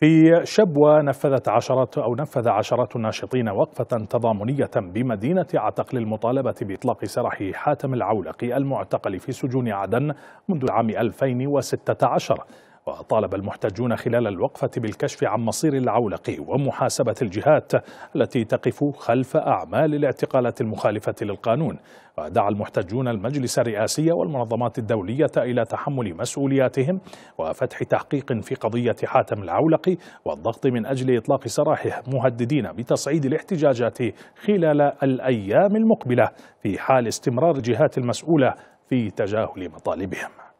في شبوة نفذت عشرات أو نفذ عشرات الناشطين وقفة تضامنية بمدينة عتق للمطالبة بإطلاق سراح حاتم العولقي المعتقل في سجون عدن منذ عام 2016 وطالب المحتجون خلال الوقفة بالكشف عن مصير العولق ومحاسبة الجهات التي تقف خلف أعمال الاعتقالات المخالفة للقانون ودعا المحتجون المجلس الرئاسي والمنظمات الدولية إلى تحمل مسؤولياتهم وفتح تحقيق في قضية حاتم العولقي والضغط من أجل إطلاق سراحه مهددين بتصعيد الاحتجاجات خلال الأيام المقبلة في حال استمرار الجهات المسؤولة في تجاهل مطالبهم